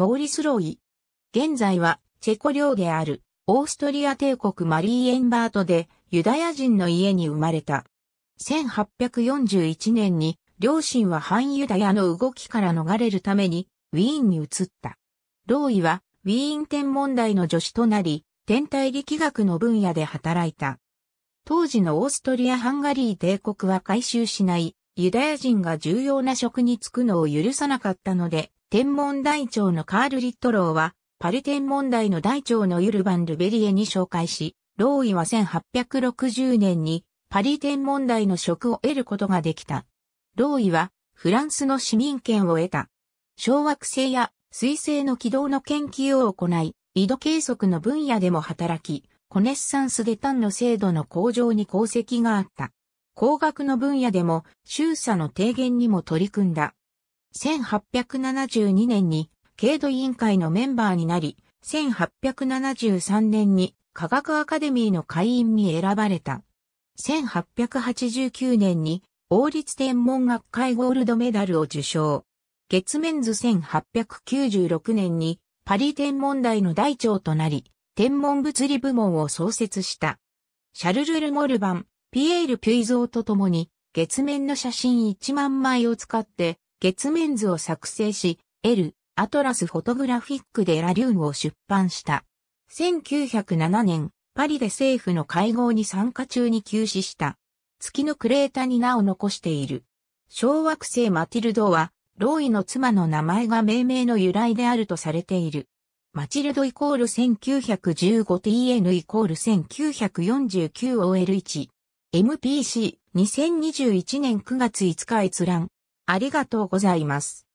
モーリス・ロイ。現在は、チェコ領である、オーストリア帝国マリーエンバートで、ユダヤ人の家に生まれた。1841年に、両親は反ユダヤの動きから逃れるために、ウィーンに移った。ロイは、ウィーン天問題の助手となり、天体力学の分野で働いた。当時のオーストリア・ハンガリー帝国は改修しないユダヤ人が重要な職に就くのを許さなかったので、天文台長のカール・リットローは、パル天文台の台長のユルバン・ルベリエに紹介し、ローイは1860年にパリ天文台の職を得ることができた。ローイはフランスの市民権を得た。小惑星や水星の軌道の研究を行い、緯度計測の分野でも働き、コネッサンスデタンの精度の向上に功績があった。工学の分野でも収差の低減にも取り組んだ。1872年に軽度委員会のメンバーになり、1873年に科学アカデミーの会員に選ばれた。1889年に王立天文学会ゴールドメダルを受賞。月面図1896年にパリ天文台の大長となり、天文物理部門を創設した。シャルル・ル・モルバン、ピエール・ピュイゾーと共に、月面の写真1万枚を使って、月面図を作成し、L、アトラスフォトグラフィックでラリューンを出版した。1907年、パリで政府の会合に参加中に急死した。月のクレータに名を残している。小惑星マティルドは、ローイの妻の名前が命名の由来であるとされている。マチルドイコール 1915TN イコール 1949OL1 MPC2021 年9月5日閲覧。ありがとうございます。